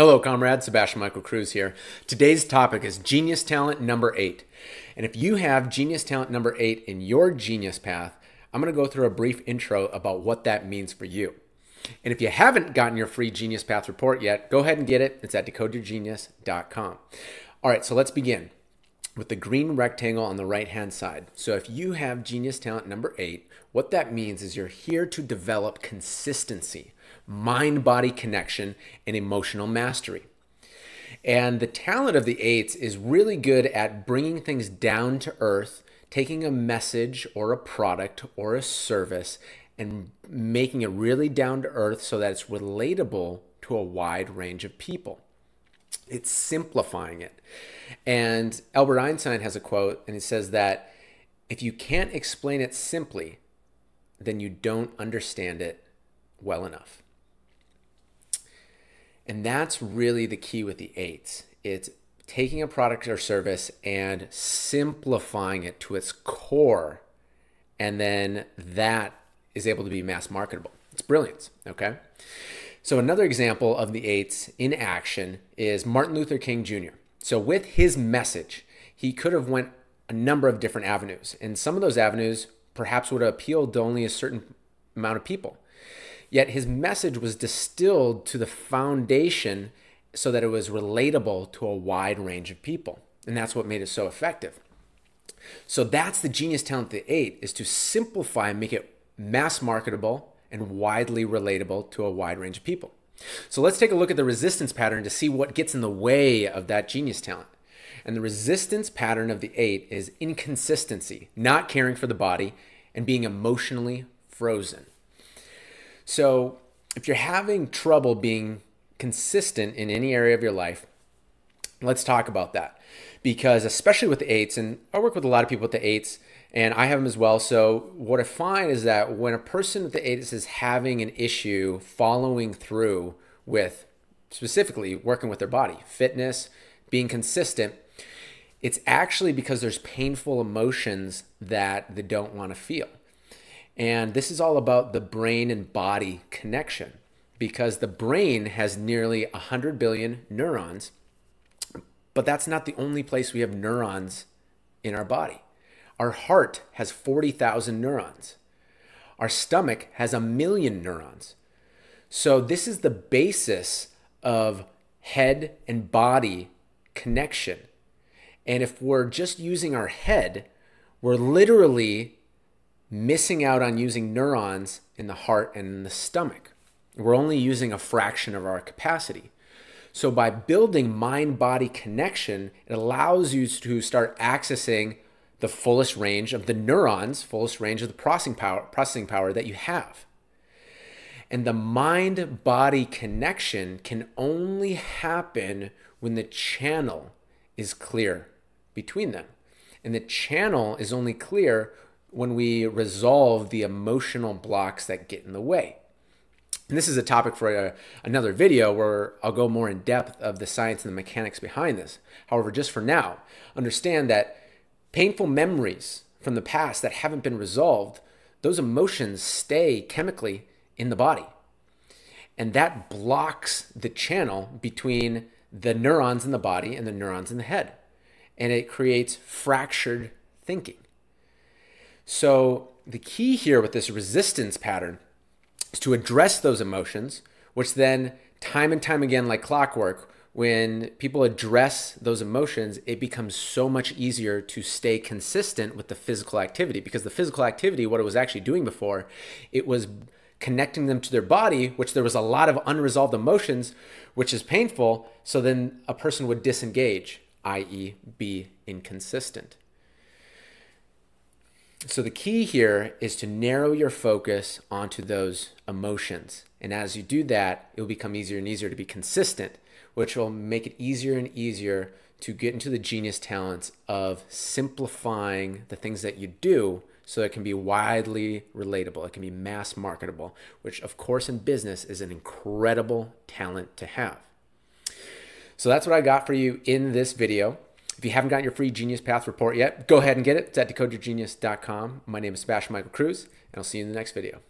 Hello, comrade. Sebastian Michael Cruz here. Today's topic is genius talent number eight. And if you have genius talent number eight in your genius path, I'm going to go through a brief intro about what that means for you. And if you haven't gotten your free Genius Path report yet, go ahead and get it. It's at decodeyourgenius.com. All right, so let's begin with the green rectangle on the right hand side. So if you have genius talent number eight, what that means is you're here to develop consistency mind body connection, and emotional mastery. And the talent of the eights is really good at bringing things down to earth, taking a message or a product or a service and making it really down to earth so that it's relatable to a wide range of people. It's simplifying it. And Albert Einstein has a quote, and he says that if you can't explain it simply, then you don't understand it well enough. And that's really the key with the eights. It's taking a product or service and simplifying it to its core. And then that is able to be mass marketable. It's brilliant. Okay. So, another example of the eights in action is Martin Luther King Jr. So, with his message, he could have went a number of different avenues. And some of those avenues perhaps would have appealed to only a certain amount of people. Yet his message was distilled to the foundation so that it was relatable to a wide range of people. And that's what made it so effective. So that's the genius talent the eight is to simplify and make it mass marketable and widely relatable to a wide range of people. So let's take a look at the resistance pattern to see what gets in the way of that genius talent. And the resistance pattern of the eight is inconsistency, not caring for the body, and being emotionally frozen. So if you're having trouble being consistent in any area of your life, let's talk about that. Because especially with the eights, and I work with a lot of people with the eights, and I have them as well. So what I find is that when a person with the eights is having an issue following through with specifically working with their body, fitness, being consistent, it's actually because there's painful emotions that they don't want to feel. And this is all about the brain and body connection because the brain has nearly 100 billion neurons, but that's not the only place we have neurons in our body. Our heart has 40,000 neurons. Our stomach has a million neurons. So, this is the basis of head and body connection. And if we're just using our head, we're literally missing out on using neurons in the heart and in the stomach. We're only using a fraction of our capacity. So by building mind-body connection, it allows you to start accessing the fullest range of the neurons, fullest range of the processing power, processing power that you have. And the mind body connection can only happen when the channel is clear between them. And the channel is only clear when we resolve the emotional blocks that get in the way. And this is a topic for a, uh, another video where I'll go more in depth of the science and the mechanics behind this. However, just for now, understand that painful memories from the past that haven't been resolved, those emotions stay chemically in the body. And that blocks the channel between the neurons in the body and the neurons in the head. And it creates fractured thinking. So the key here with this resistance pattern is to address those emotions, which then time and time again, like clockwork, when people address those emotions, it becomes so much easier to stay consistent with the physical activity because the physical activity, what it was actually doing before, it was connecting them to their body, which there was a lot of unresolved emotions, which is painful. So then a person would disengage, i.e., be inconsistent. So the key here is to narrow your focus onto those emotions. And as you do that, it will become easier and easier to be consistent, which will make it easier and easier to get into the genius talents of simplifying the things that you do so it can be widely relatable, it can be mass marketable, which, of course, in business is an incredible talent to have. So that's what I got for you in this video. If you haven't gotten your free Genius Path report yet, go ahead and get it. It's at decodeyourgenius.com. My name is Sebastian Michael Cruz, and I'll see you in the next video.